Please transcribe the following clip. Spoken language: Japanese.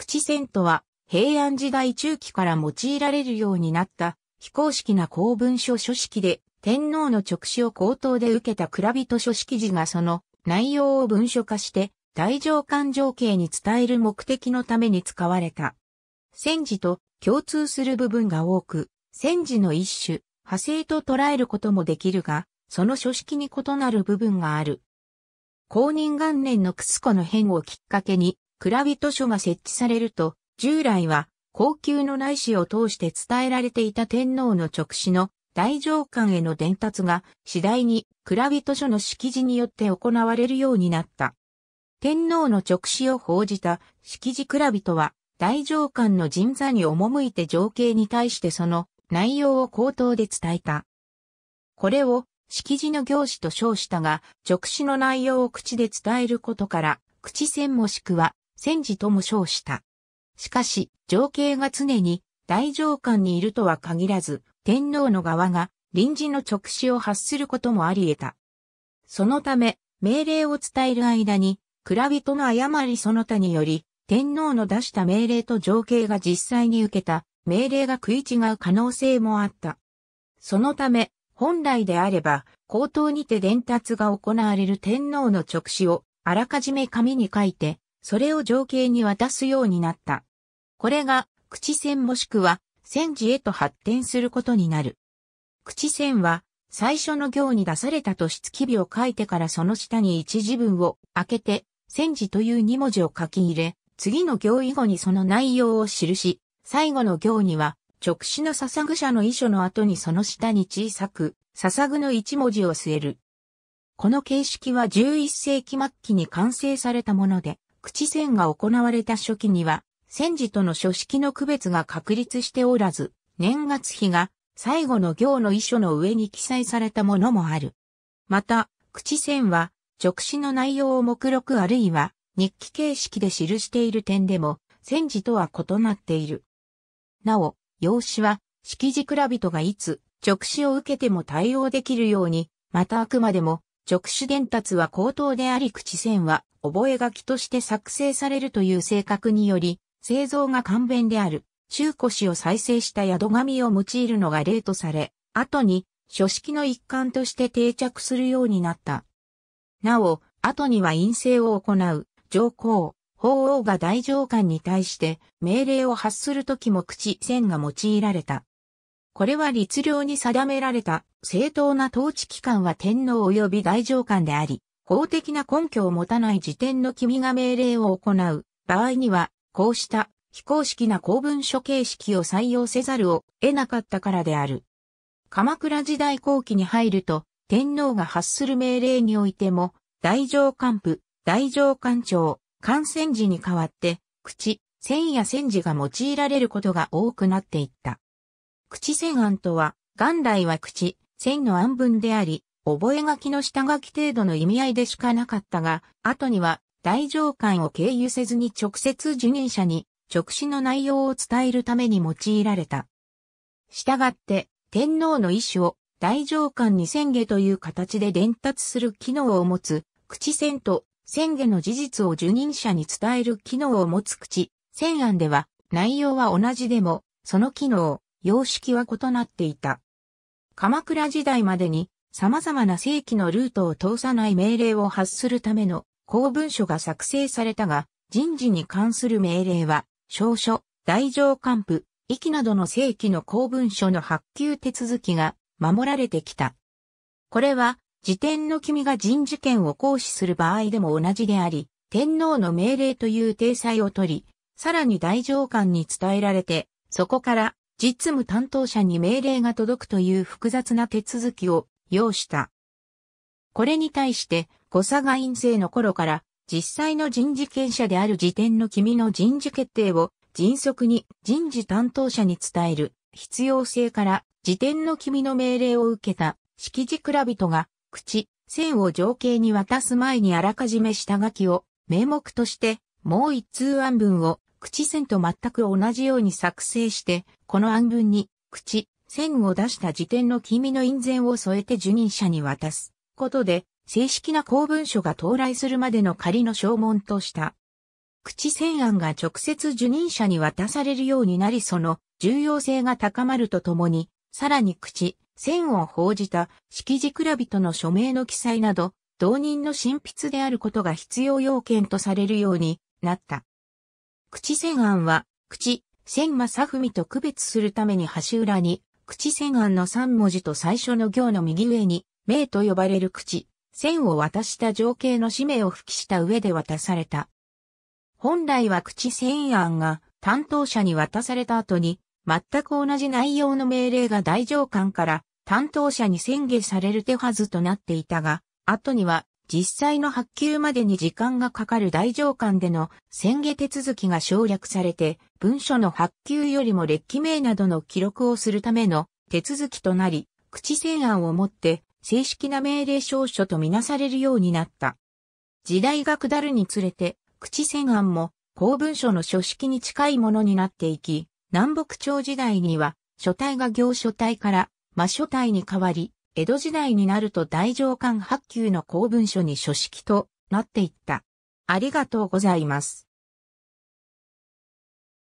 口線とは、平安時代中期から用いられるようになった非公式な公文書書式で天皇の直視を口頭で受けた蔵人書式時がその内容を文書化して大乗官情景に伝える目的のために使われた。戦時と共通する部分が多く、戦時の一種、派生と捉えることもできるが、その書式に異なる部分がある。公認元年のクスコの変をきっかけに、蔵人書が設置されると、従来は高級の内史を通して伝えられていた天皇の直使の大上官への伝達が次第に蔵人書の式辞によって行われるようになった。天皇の直使を報じた式辞蔵人は大上官の神座に赴いて情景に対してその内容を口頭で伝えた。これを式辞の行使と称したが、直詞の内容を口で伝えることから、口線もしくは戦時とも称した。しかし、情景が常に大上官にいるとは限らず、天皇の側が臨時の直視を発することもあり得た。そのため、命令を伝える間に、蔵人の誤りその他により、天皇の出した命令と情景が実際に受けた命令が食い違う可能性もあった。そのため、本来であれば、口頭にて伝達が行われる天皇の直視をあらかじめ紙に書いてそれを情景に渡すようになった。これが、口線もしくは、戦時へと発展することになる。口線は、最初の行に出されたつき日を書いてからその下に一字文を開けて、戦時という二文字を書き入れ、次の行以後にその内容を記し、最後の行には、直視の捧ぐ者の遺書の後にその下に小さく、捧ぐの一文字を据える。この形式は11世紀末期に完成されたもので、口戦が行われた初期には、戦時との書式の区別が確立しておらず、年月日が最後の行の遺書の上に記載されたものもある。また、口線は、直視の内容を目録あるいは日記形式で記している点でも、戦時とは異なっている。なお、用紙は、式字蔵人がいつ、直視を受けても対応できるように、またあくまでも、直視伝達は口頭であり口線は覚書として作成されるという性格により、製造が簡便である、中古紙を再生した宿紙を用いるのが例とされ、後に書式の一環として定着するようになった。なお、後には陰性を行う、上皇、法王が大上官に対して命令を発するときも口線が用いられた。これは律令に定められた正当な統治機関は天皇及び大上官であり、法的な根拠を持たない時点の君が命令を行う場合には、こうした非公式な公文書形式を採用せざるを得なかったからである。鎌倉時代後期に入ると、天皇が発する命令においても、大上官府、大上官庁、官船時に代わって、口、線や線字が用いられることが多くなっていった。口千案とは、元来は口、千の案文であり、覚書の下書き程度の意味合いでしかなかったが、後には、大上官を経由せずに直接受任者に、直視の内容を伝えるために用いられた。したがって、天皇の意思を大上官に宣下という形で伝達する機能を持つ、口千と宣下の事実を受任者に伝える機能を持つ口、宣案では、内容は同じでも、その機能、様式は異なっていた。鎌倉時代までに様々な正規のルートを通さない命令を発するための公文書が作成されたが、人事に関する命令は、証書、大乗官布、域などの正規の公文書の発給手続きが守られてきた。これは、時点の君が人事権を行使する場合でも同じであり、天皇の命令という体裁を取り、さらに大乗官に伝えられて、そこから実務担当者に命令が届くという複雑な手続きを要した。これに対して、誤差が陰性の頃から、実際の人事権者である時点の君の人事決定を迅速に人事担当者に伝える必要性から、時点の君の命令を受けた、敷地蔵人が、口、線を情景に渡す前にあらかじめ下書きを、名目として、もう一通案文を口線と全く同じように作成して、この案文に、口、線を出した時点の君の印税を添えて受任者に渡すことで、正式な公文書が到来するまでの仮の証文とした。口線案が直接受任者に渡されるようになりその重要性が高まるとともに、さらに口、線を報じた式字蔵人の署名の記載など、同人の新筆であることが必要要件とされるようになった。口千案は、口、千正文と区別するために端裏に、口千案の3文字と最初の行の右上に、名と呼ばれる口、千を渡した情景の使命を付記した上で渡された。本来は口千案が担当者に渡された後に、全く同じ内容の命令が大上官から担当者に宣言される手はずとなっていたが、後には実際の発給までに時間がかかる大上官での宣言手続きが省略されて、文書の発給よりも列記名などの記録をするための手続きとなり、口宣案をもって正式な命令証書とみなされるようになった。時代が下るにつれて、口宣案も公文書の書式に近いものになっていき、南北朝時代には書体が行書体から魔書体に変わり、江戸時代になると大乗館発給の公文書に書式となっていった。ありがとうございます。